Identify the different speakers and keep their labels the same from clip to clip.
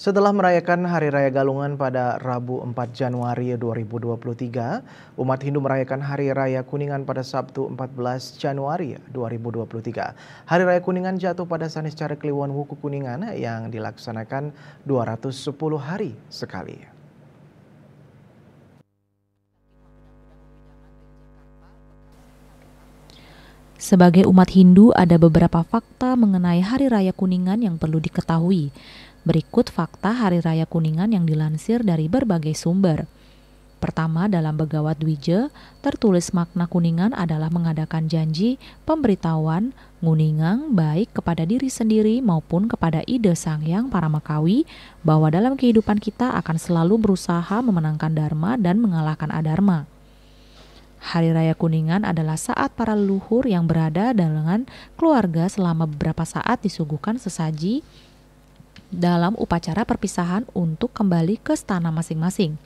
Speaker 1: Setelah merayakan Hari Raya Galungan pada Rabu 4 Januari 2023, umat Hindu merayakan Hari Raya Kuningan pada Sabtu 14 Januari 2023. Hari Raya Kuningan jatuh pada Senin secara Kliwon Wuku Kuningan yang dilaksanakan 210 hari sekali.
Speaker 2: Sebagai umat Hindu, ada beberapa fakta mengenai Hari Raya Kuningan yang perlu diketahui. Berikut fakta Hari Raya Kuningan yang dilansir dari berbagai sumber. Pertama, dalam Begawat Dwije, tertulis makna kuningan adalah mengadakan janji, pemberitahuan, nguningang baik kepada diri sendiri maupun kepada ide sang yang para Makawi bahwa dalam kehidupan kita akan selalu berusaha memenangkan Dharma dan mengalahkan Adharma. Hari Raya Kuningan adalah saat para leluhur yang berada dalam keluarga selama beberapa saat disuguhkan sesaji dalam upacara perpisahan untuk kembali ke stana masing-masing.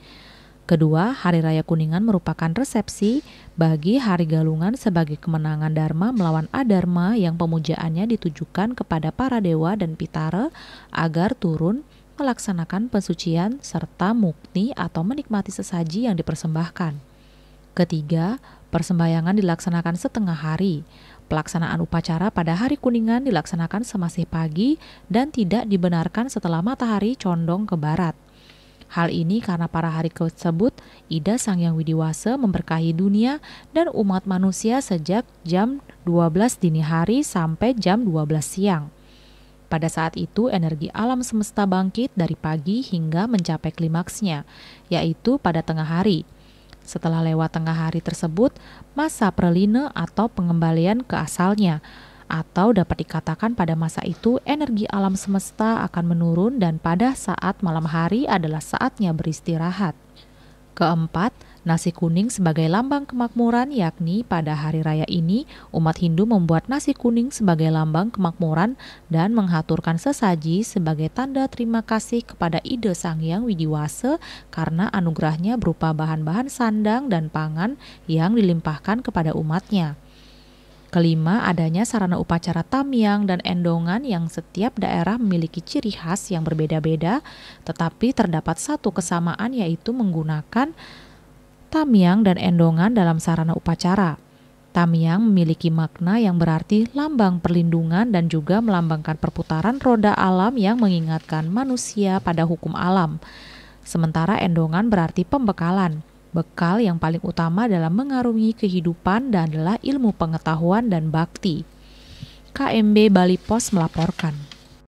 Speaker 2: Kedua, Hari Raya Kuningan merupakan resepsi bagi Hari Galungan sebagai kemenangan Dharma melawan Adharma yang pemujaannya ditujukan kepada para dewa dan pitara agar turun melaksanakan pensucian serta mukti atau menikmati sesaji yang dipersembahkan. Ketiga, persembahyangan dilaksanakan setengah hari. Pelaksanaan upacara pada hari kuningan dilaksanakan semasih pagi dan tidak dibenarkan setelah matahari condong ke barat. Hal ini karena para hari tersebut, Ida Sang Yang Widiwasa memberkahi dunia dan umat manusia sejak jam 12 dini hari sampai jam 12 siang. Pada saat itu, energi alam semesta bangkit dari pagi hingga mencapai klimaksnya, yaitu pada tengah hari – setelah lewat tengah hari tersebut, masa preline atau pengembalian ke asalnya atau dapat dikatakan pada masa itu energi alam semesta akan menurun dan pada saat malam hari adalah saatnya beristirahat. Keempat, nasi kuning sebagai lambang kemakmuran yakni pada hari raya ini umat Hindu membuat nasi kuning sebagai lambang kemakmuran dan menghaturkan sesaji sebagai tanda terima kasih kepada ide Sang Yang Widiwase karena anugerahnya berupa bahan-bahan sandang dan pangan yang dilimpahkan kepada umatnya. Kelima, adanya sarana upacara tamyang dan endongan yang setiap daerah memiliki ciri khas yang berbeda-beda, tetapi terdapat satu kesamaan yaitu menggunakan tamyang dan endongan dalam sarana upacara. Tamyang memiliki makna yang berarti lambang perlindungan dan juga melambangkan perputaran roda alam yang mengingatkan manusia pada hukum alam. Sementara endongan berarti pembekalan. Bekal yang paling utama dalam mengarungi kehidupan dan adalah ilmu pengetahuan dan bakti. KMB Bali Pos melaporkan.